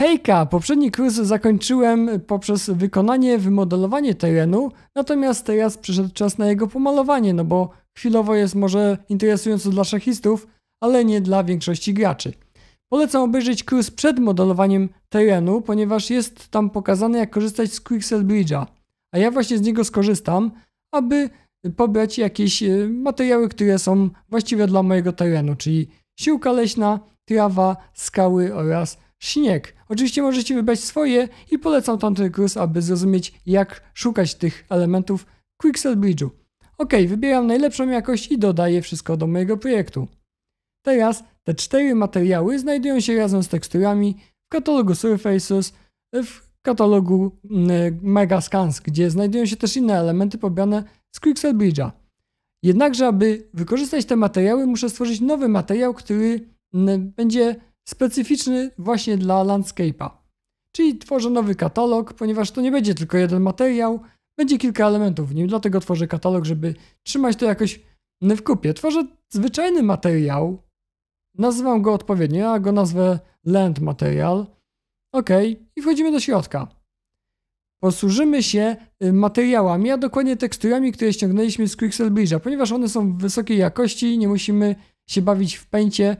Hejka! Poprzedni kurs zakończyłem poprzez wykonanie, wymodelowanie terenu, natomiast teraz przyszedł czas na jego pomalowanie, no bo chwilowo jest może interesujący dla szachistów, ale nie dla większości graczy. Polecam obejrzeć kurs przed modelowaniem terenu, ponieważ jest tam pokazane jak korzystać z Quixel Bridge'a, a ja właśnie z niego skorzystam, aby pobrać jakieś e, materiały, które są właściwe dla mojego terenu, czyli siłka leśna, trawa, skały oraz śnieg. Oczywiście możecie wybrać swoje i polecam Tantry Cruise, aby zrozumieć jak szukać tych elementów w Quixel Bridge'u. Ok, wybieram najlepszą jakość i dodaję wszystko do mojego projektu. Teraz te cztery materiały znajdują się razem z teksturami w katalogu Surfaces, w katalogu Megascans, mm, gdzie znajdują się też inne elementy pobrane z Quixel Bridge'a. Jednakże, aby wykorzystać te materiały, muszę stworzyć nowy materiał, który mm, będzie specyficzny właśnie dla landscape'a. Czyli tworzę nowy katalog, ponieważ to nie będzie tylko jeden materiał, będzie kilka elementów w nim, dlatego tworzę katalog, żeby trzymać to jakoś w kupie. Tworzę zwyczajny materiał, nazywam go odpowiednio, ja go nazwę land material, ok, i wchodzimy do środka. Posłużymy się y, materiałami, a dokładnie teksturami, które ściągnęliśmy z Bridge'a, ponieważ one są wysokiej jakości, nie musimy się bawić w pęcie,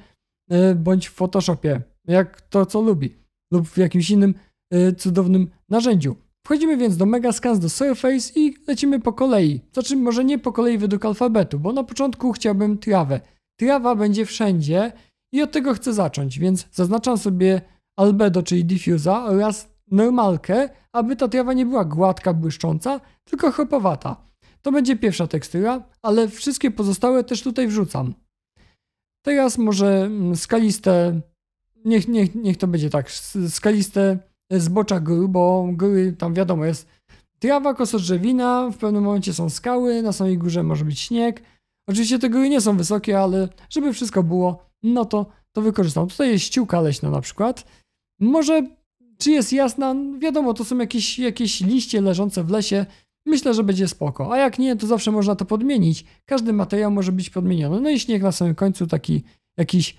Y, bądź w Photoshopie, jak to co lubi, lub w jakimś innym y, cudownym narzędziu. Wchodzimy więc do Megascans, do Surface i lecimy po kolei. Znaczy może nie po kolei według alfabetu, bo na początku chciałbym trawę. Trawa będzie wszędzie i od tego chcę zacząć, więc zaznaczam sobie albedo, czyli diffusa oraz normalkę, aby ta trawa nie była gładka, błyszcząca, tylko chropowata. To będzie pierwsza tekstura, ale wszystkie pozostałe też tutaj wrzucam. Teraz może mm, skaliste, niech, niech, niech to będzie tak, skaliste e, zbocza gór, bo góry tam wiadomo jest trawa, kosodrzewina w pewnym momencie są skały, na samej górze może być śnieg. Oczywiście te góry nie są wysokie, ale żeby wszystko było, no to to wykorzystam. Tutaj jest ściółka leśna na przykład. Może, czy jest jasna? Wiadomo, to są jakieś, jakieś liście leżące w lesie, Myślę, że będzie spoko, a jak nie, to zawsze można to podmienić. Każdy materiał może być podmieniony. No i śnieg na samym końcu taki jakiś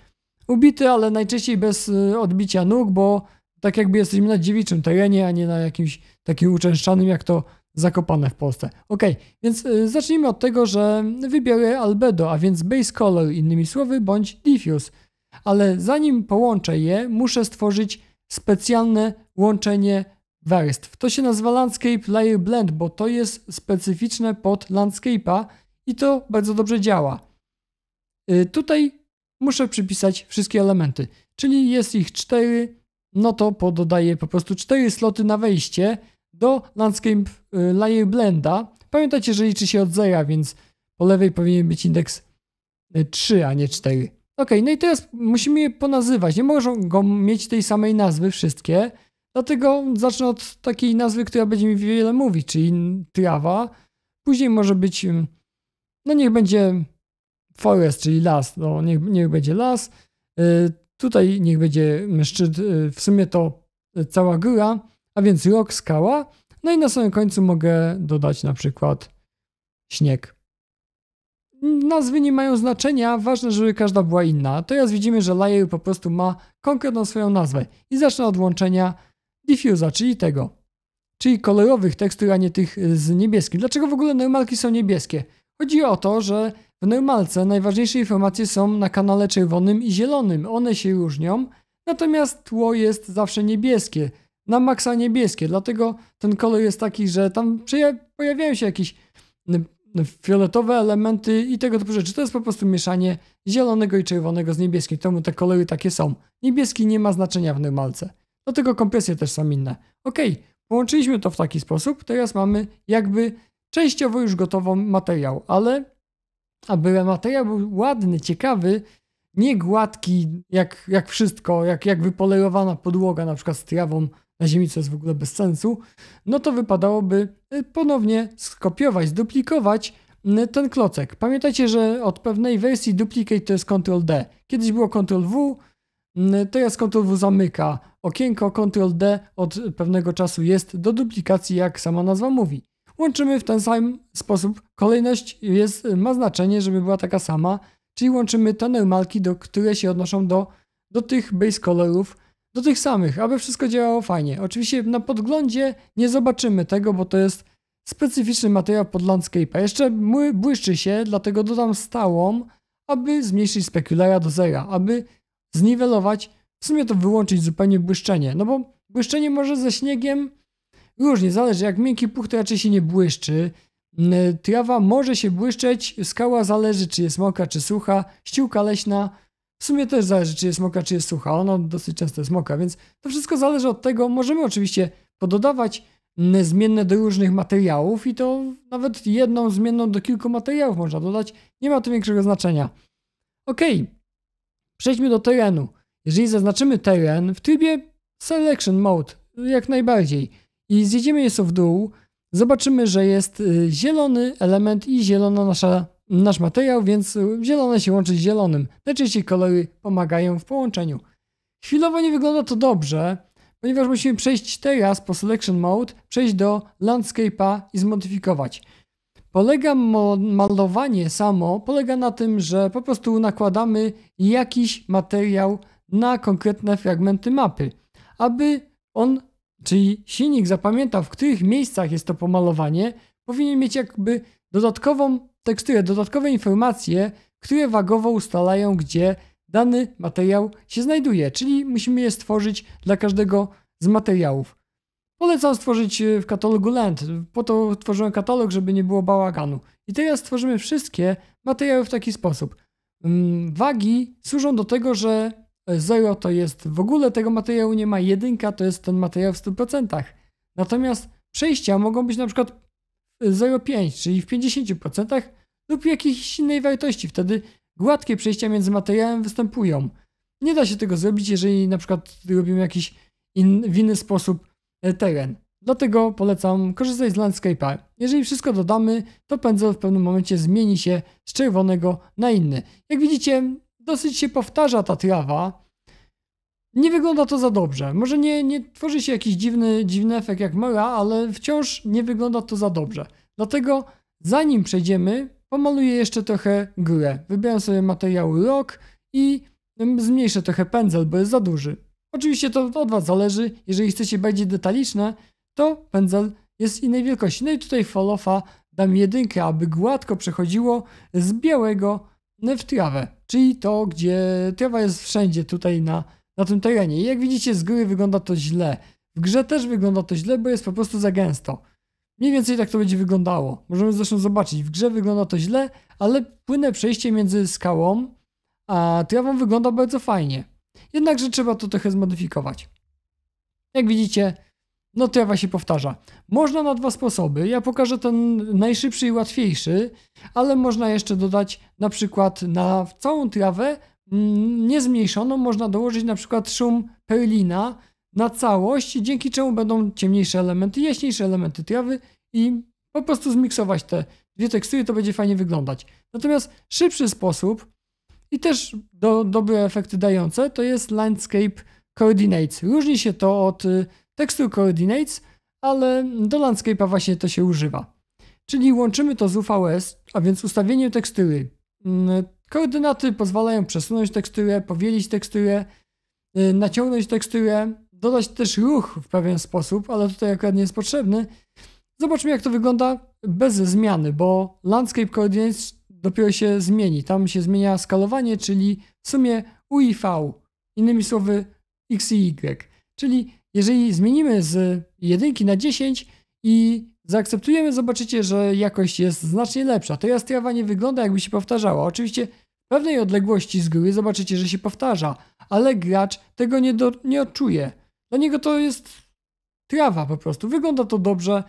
ubity, ale najczęściej bez y, odbicia nóg, bo tak jakby jesteśmy na dziewiczym terenie, a nie na jakimś takim uczęszczanym, jak to zakopane w Polsce. Ok, więc y, zacznijmy od tego, że wybiorę albedo, a więc base color, innymi słowy, bądź diffuse. Ale zanim połączę je, muszę stworzyć specjalne łączenie warstw. To się nazywa Landscape Layer Blend, bo to jest specyficzne pod landscape'a i to bardzo dobrze działa. Y, tutaj muszę przypisać wszystkie elementy, czyli jest ich 4, no to pododaję po prostu 4 sloty na wejście do Landscape y, Layer Blenda. Pamiętajcie, że liczy się od zera, więc po lewej powinien być indeks 3, y, a nie 4. Ok, no i teraz musimy je ponazywać. Nie mogą mieć tej samej nazwy wszystkie, Dlatego zacznę od takiej nazwy, która będzie mi wiele mówić, czyli trawa. Później może być, no niech będzie forest, czyli las, no niech, niech będzie las. E, tutaj niech będzie szczyt, e, w sumie to cała góra, a więc rok, skała. No i na samym końcu mogę dodać na przykład śnieg. Nazwy nie mają znaczenia, ważne, żeby każda była inna. Teraz widzimy, że layer po prostu ma konkretną swoją nazwę. I zacznę od łączenia diffuser, czyli tego. Czyli kolorowych tekstur, a nie tych e, z niebieskim. Dlaczego w ogóle normalki są niebieskie? Chodzi o to, że w normalce najważniejsze informacje są na kanale czerwonym i zielonym. One się różnią, natomiast tło jest zawsze niebieskie. Na maksa niebieskie, dlatego ten kolor jest taki, że tam pojawiają się jakieś fioletowe elementy i tego typu rzeczy. To jest po prostu mieszanie zielonego i czerwonego z niebieskim, temu te kolory takie są. Niebieski nie ma znaczenia w normalce. Do tego kompresje też są inne. Ok, połączyliśmy to w taki sposób, teraz mamy jakby częściowo już gotowy materiał, ale aby materiał był ładny, ciekawy, nie gładki jak, jak wszystko, jak, jak wypolerowana podłoga na przykład z trawą na ziemi, co jest w ogóle bez sensu, no to wypadałoby y, ponownie skopiować, zduplikować y, ten klocek. Pamiętajcie, że od pewnej wersji duplicate to jest Ctrl D. Kiedyś było Ctrl W, to jest Ctrl zamyka. Okienko Ctrl D od pewnego czasu jest do duplikacji, jak sama nazwa mówi. Łączymy w ten sam sposób. Kolejność jest, ma znaczenie, żeby była taka sama, czyli łączymy te normalki, do, które się odnoszą do, do tych base colorów, do tych samych, aby wszystko działało fajnie. Oczywiście na podglądzie nie zobaczymy tego, bo to jest specyficzny materiał pod landscape'a. Jeszcze błyszczy się, dlatego dodam stałą, aby zmniejszyć spekulara do zera, aby zniwelować, w sumie to wyłączyć zupełnie błyszczenie, no bo błyszczenie może ze śniegiem różnie, zależy, jak miękki puch to raczej się nie błyszczy, mm, y, trawa może się błyszczeć, skała zależy czy jest mokra czy sucha, ściółka leśna w sumie też zależy czy jest mokra czy jest sucha, ona dosyć często jest mokra, więc to wszystko zależy od tego, możemy oczywiście pododawać mm, zmienne do różnych materiałów i to nawet jedną zmienną do kilku materiałów można dodać, nie ma to większego znaczenia. Okej, okay. Przejdźmy do terenu. Jeżeli zaznaczymy teren w trybie Selection Mode, jak najbardziej, i zjedziemy jeszcze w dół, zobaczymy, że jest y, zielony element i zielona nasza, nasz materiał, więc y, zielone się łączy z zielonym. Najczęściej kolory pomagają w połączeniu. Chwilowo nie wygląda to dobrze, ponieważ musimy przejść teraz po Selection Mode, przejść do Landscape'a i zmodyfikować polega malowanie samo, polega na tym, że po prostu nakładamy jakiś materiał na konkretne fragmenty mapy, aby on, czyli silnik zapamiętał, w których miejscach jest to pomalowanie, powinien mieć jakby dodatkową teksturę, dodatkowe informacje, które wagowo ustalają, gdzie dany materiał się znajduje, czyli musimy je stworzyć dla każdego z materiałów. Polecam stworzyć e, w katalogu land Po to tworzyłem katalog, żeby nie było bałaganu. I teraz tworzymy wszystkie materiały w taki sposób. Mm, wagi służą do tego, że 0 to jest w ogóle tego materiału nie ma, jedynka to jest ten materiał w 100%. Natomiast przejścia mogą być na przykład 0,5, czyli w 50% lub jakiejś innej wartości. Wtedy gładkie przejścia między materiałem występują. Nie da się tego zrobić, jeżeli na przykład robimy jakiś in, w inny sposób E, teren. Dlatego polecam korzystać z Landscape'a. Jeżeli wszystko dodamy, to pędzel w pewnym momencie zmieni się z czerwonego na inny. Jak widzicie, dosyć się powtarza ta trawa. Nie wygląda to za dobrze. Może nie, nie tworzy się jakiś dziwny, dziwny efekt jak mora, ale wciąż nie wygląda to za dobrze. Dlatego zanim przejdziemy, pomaluję jeszcze trochę górę. Wybieram sobie materiał rock i zmniejszę trochę pędzel, bo jest za duży. Oczywiście to od Was zależy, jeżeli chcecie bardziej detaliczne, to pędzel jest innej wielkości. No i tutaj falofa dam jedynkę, aby gładko przechodziło z białego w trawę, czyli to, gdzie trawa jest wszędzie tutaj na, na tym terenie. I jak widzicie z góry wygląda to źle. W grze też wygląda to źle, bo jest po prostu za gęsto. Mniej więcej tak to będzie wyglądało. Możemy zresztą zobaczyć. W grze wygląda to źle, ale płynne przejście między skałą a trawą wygląda bardzo fajnie. Jednakże trzeba to trochę zmodyfikować. Jak widzicie, no trawa się powtarza. Można na dwa sposoby. Ja pokażę ten najszybszy i łatwiejszy, ale można jeszcze dodać na przykład na całą trawę mm, niezmniejszoną można dołożyć na przykład szum perlina na całość, dzięki czemu będą ciemniejsze elementy, jaśniejsze elementy trawy i po prostu zmiksować te dwie tekstury, to będzie fajnie wyglądać. Natomiast szybszy sposób i też do, dobre efekty dające to jest Landscape Coordinates. Różni się to od y, tekstu Coordinates, ale do Landscape'a właśnie to się używa. Czyli łączymy to z UVS, a więc ustawieniem tekstury. Mm, koordynaty pozwalają przesunąć teksturę, powielić teksturę, y, naciągnąć teksturę, dodać też ruch w pewien sposób, ale tutaj akurat nie jest potrzebny. Zobaczmy jak to wygląda bez zmiany, bo Landscape Coordinates dopiero się zmieni. Tam się zmienia skalowanie, czyli w sumie U i V. Innymi słowy X i Y. Czyli jeżeli zmienimy z 1 na 10 i zaakceptujemy, zobaczycie, że jakość jest znacznie lepsza. To jastrawa nie wygląda jakby się powtarzała. Oczywiście w pewnej odległości z góry zobaczycie, że się powtarza, ale gracz tego nie, do, nie odczuje. Dla niego to jest trawa po prostu. Wygląda to dobrze.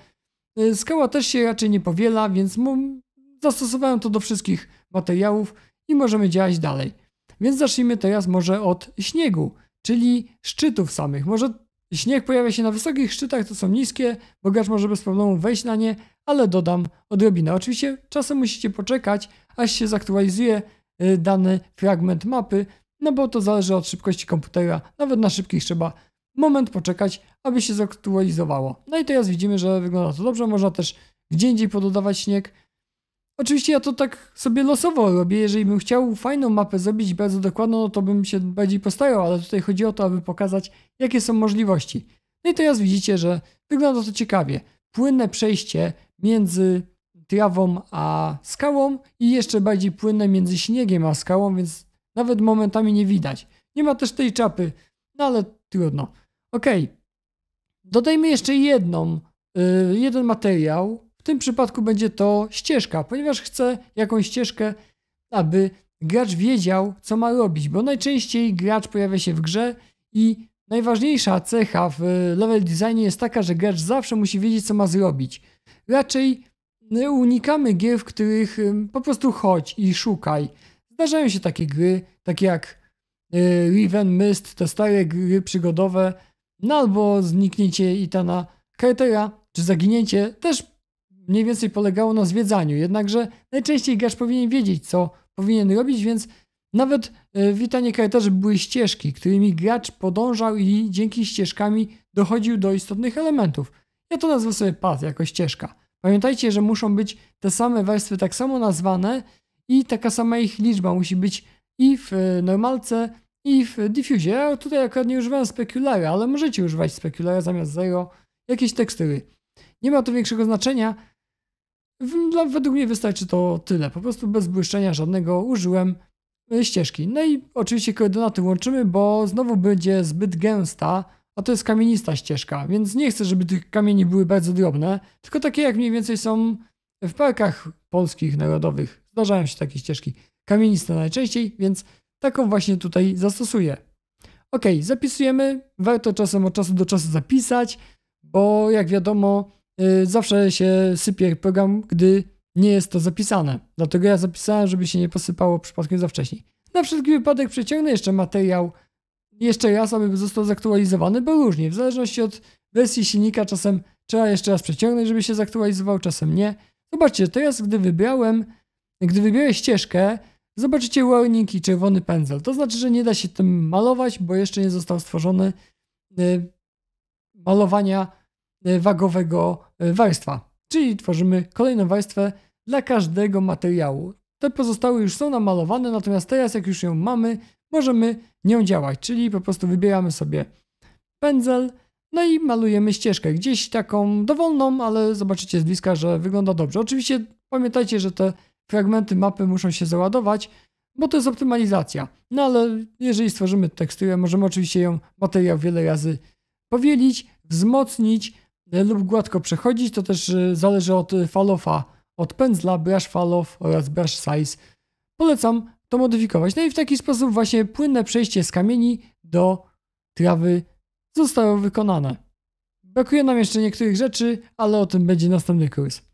Y, skała też się raczej nie powiela, więc mu Zastosowałem to do wszystkich materiałów i możemy działać dalej. Więc zacznijmy teraz może od śniegu, czyli szczytów samych. Może śnieg pojawia się na wysokich szczytach, to są niskie, bo może bez problemu wejść na nie, ale dodam odrobinę. Oczywiście czasem musicie poczekać, aż się zaktualizuje y, dany fragment mapy, no bo to zależy od szybkości komputera. Nawet na szybkich trzeba moment poczekać, aby się zaktualizowało. No i teraz widzimy, że wygląda to dobrze. Można też gdzie indziej pododawać śnieg, Oczywiście ja to tak sobie losowo robię. Jeżeli bym chciał fajną mapę zrobić bardzo dokładną, no to bym się bardziej postarał, ale tutaj chodzi o to, aby pokazać, jakie są możliwości. No i teraz widzicie, że wygląda to ciekawie. Płynne przejście między trawą a skałą i jeszcze bardziej płynne między śniegiem a skałą, więc nawet momentami nie widać. Nie ma też tej czapy, no ale trudno. Ok, dodajmy jeszcze jedną, yy, jeden materiał, w tym przypadku będzie to ścieżka, ponieważ chcę jakąś ścieżkę, aby gracz wiedział, co ma robić, bo najczęściej gracz pojawia się w grze i najważniejsza cecha w level designie jest taka, że gracz zawsze musi wiedzieć, co ma zrobić. Raczej y, unikamy gier, w których po prostu chodź i szukaj. Zdarzają się takie gry, takie jak y, Riven Mist, te stare gry przygodowe, no albo zniknięcie Itana Cartera, czy zaginięcie, też mniej więcej polegało na zwiedzaniu. Jednakże najczęściej gracz powinien wiedzieć, co powinien robić, więc nawet e, w Itanie Karterze były ścieżki, którymi gracz podążał i dzięki ścieżkami dochodził do istotnych elementów. Ja to nazwę sobie path jako ścieżka. Pamiętajcie, że muszą być te same warstwy tak samo nazwane i taka sama ich liczba musi być i w e, normalce, i w diffusie. Ja tutaj akurat nie używałem spekulara, ale możecie używać spekulara zamiast zero, jakieś tekstury. Nie ma to większego znaczenia, Według mnie wystarczy to tyle. Po prostu bez błyszczenia żadnego użyłem e, ścieżki. No i oczywiście koordynaty łączymy, bo znowu będzie zbyt gęsta, a to jest kamienista ścieżka, więc nie chcę, żeby tych kamieni były bardzo drobne, tylko takie jak mniej więcej są w parkach polskich narodowych. Zdarzają się takie ścieżki. Kamieniste najczęściej, więc taką właśnie tutaj zastosuję. Ok, zapisujemy. Warto czasem od czasu do czasu zapisać, bo jak wiadomo, Y, zawsze się sypie program, gdy nie jest to zapisane. Dlatego ja zapisałem, żeby się nie posypało przypadkiem za wcześnie. Na wszelki wypadek przeciągnę jeszcze materiał jeszcze raz, aby został zaktualizowany, bo różnie, w zależności od wersji silnika czasem trzeba jeszcze raz przeciągnąć, żeby się zaktualizował, czasem nie. Zobaczcie, teraz gdy wybrałem, gdy wybiorę ścieżkę, zobaczycie warning i czerwony pędzel. To znaczy, że nie da się tym malować, bo jeszcze nie został stworzony yy, malowania E, wagowego e, warstwa. Czyli tworzymy kolejną warstwę dla każdego materiału. Te pozostałe już są namalowane, natomiast teraz jak już ją mamy, możemy nią działać, czyli po prostu wybieramy sobie pędzel, no i malujemy ścieżkę, gdzieś taką dowolną, ale zobaczycie z bliska, że wygląda dobrze. Oczywiście pamiętajcie, że te fragmenty mapy muszą się załadować, bo to jest optymalizacja. No ale jeżeli stworzymy teksturę, możemy oczywiście ją materiał wiele razy powielić, wzmocnić, lub gładko przechodzić. To też y, zależy od y, falofa, od pędzla, brush falof oraz brush size. Polecam to modyfikować. No i w taki sposób właśnie płynne przejście z kamieni do trawy zostało wykonane. Brakuje nam jeszcze niektórych rzeczy, ale o tym będzie następny kurs.